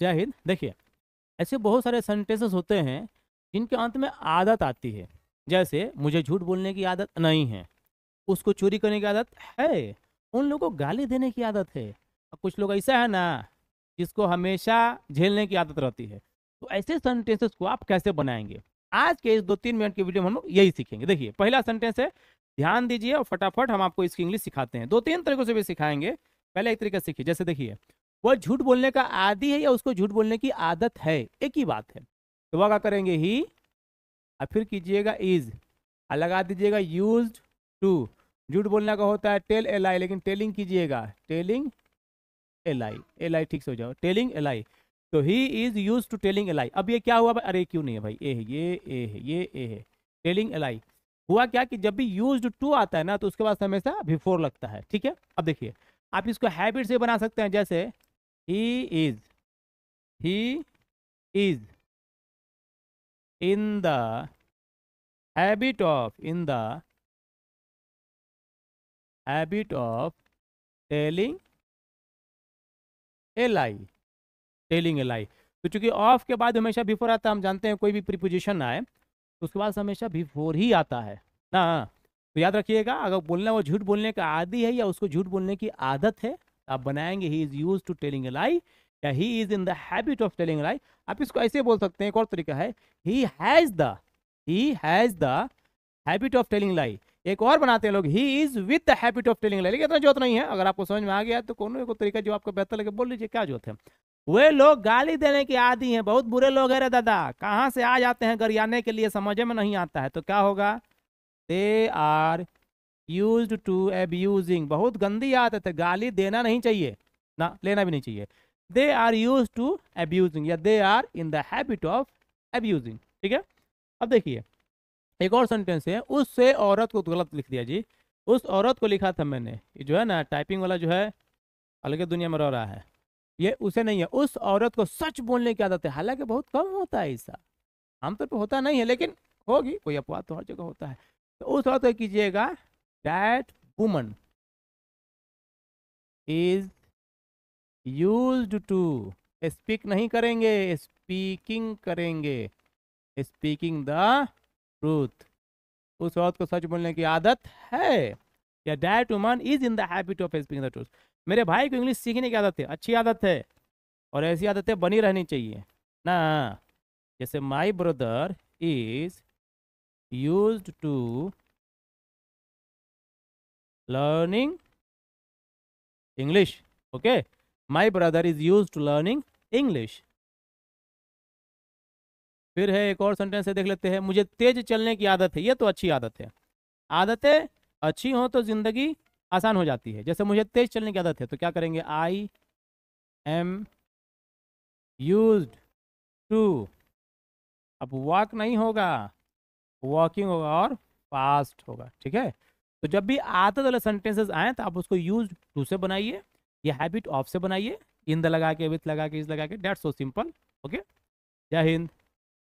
जय हिंद देखिए ऐसे बहुत सारे सेंटेंसेस होते हैं जिनके अंत में आदत आती है जैसे मुझे झूठ बोलने की आदत नहीं है उसको चोरी करने की आदत है उन लोगों को गाली देने की आदत है और कुछ लोग ऐसा है ना जिसको हमेशा झेलने की आदत रहती है तो ऐसे सेंटेंसेस को आप कैसे बनाएंगे आज के इस दो तीन मिनट के वीडियो में हम लोग यही सीखेंगे देखिए पहला सेंटेंस है ध्यान दीजिए और फटाफट हम आपको इसकी इंग्लिश सिखाते हैं दो तीन तरीकों से भी सिखाएंगे पहले एक तरीके सीखिए जैसे देखिए वह झूठ बोलने का आदि है या उसको झूठ बोलने की आदत है एक ही बात है तो वह क्या करेंगे ही और फिर कीजिएगा इज लगा दीजिएगा यूज टू झूठ बोलने का होता है टेल एल आई लेकिन टेलिंग कीजिएगा telling L I L I ठीक से हो जाओ टेलिंग एल आई तो he is use to telling L I अब ये क्या हुआ भाई अरे क्यों नहीं है भाई ए है ये ए है ये ए है टेलिंग एल आई हुआ क्या कि जब भी यूज टू आता है ना तो उसके बाद हमेशा बिफोर लगता है ठीक है अब देखिए आप इसको हैबिट से बना सकते हैं जैसे he is he is in the habit of in the habit of telling a lie telling a lie तो चूंकि ऑफ के बाद हमेशा बिफोर आता है हम जानते हैं कोई भी प्रीपोजिशन आए तो उसके बाद हमेशा बिफोर ही आता है ना हाँ। तो याद रखिएगा अगर बोलना वो झूठ बोलने का आदि है या उसको झूठ बोलने की आदत है आप बनाएंगे he is use to telling a lie या he is in the habit of telling lie आप इसको ऐसे बोल सकते हैं एक और तरीका है he has the he has the habit of telling lie एक और बनाते हैं लोग he is with the habit of telling lie लेकिन इतना जोत नहीं है अगर आपको समझ में आ गया तो कोनो एक तरीका जो आपको बेहतर लगे बोल लीजिए क्या जोत है वे लोग गाली देने के आदि हैं बहुत बुरे लोग हैं रे दादा कहाँ से आ जाते हैं गरियाने के लिए समझ में नहीं आता है तो क्या होगा they are use to abusing बहुत गंदी आदत है गाली देना नहीं चाहिए ना लेना भी नहीं चाहिए they are use to abusing या they are in the habit of abusing ठीक है अब देखिए एक और सेंटेंस है उससे औरत को गलत लिख दिया जी उस औरत को लिखा था मैंने ये जो है ना टाइपिंग वाला जो है अलग दुनिया में रह रहा है ये उसे नहीं है उस औरत को सच बोलने की आदत है हालांकि बहुत कम होता है ऐसा आमतौर पर होता नहीं है लेकिन होगी कोई अपवाद तो हर जगह होता है तो उस औरत को कीजिएगा that woman is used to speak नहीं करेंगे स्पीकिंग करेंगे स्पीकिंग द ट्रूथ उस औरत को सच बोलने की आदत है या that woman is in the habit of speaking the truth मेरे भाई को इंग्लिश सीखने की आदत है अच्छी आदत है और ऐसी आदतें बनी रहनी चाहिए ना जैसे my brother is use to learning English. Okay. My brother is used to learning English. फिर है एक और सेंटेंस है देख लेते हैं मुझे तेज चलने की आदत है ये तो अच्छी आदत है आदतें अच्छी हों तो ज़िंदगी आसान हो जाती है जैसे मुझे तेज चलने की आदत है तो क्या करेंगे आई एम यूज टू अब वॉक नहीं होगा वॉकिंग होगा और फास्ट होगा ठीक है तो जब भी आते वाले तो सेंटेंसेस आए तो आप उसको यूज टू से बनाइए या हैबिट ऑफ से बनाइए इन द लगा के विथ लगा के इस लगा के डेट सो सिंपल ओके जय हिंद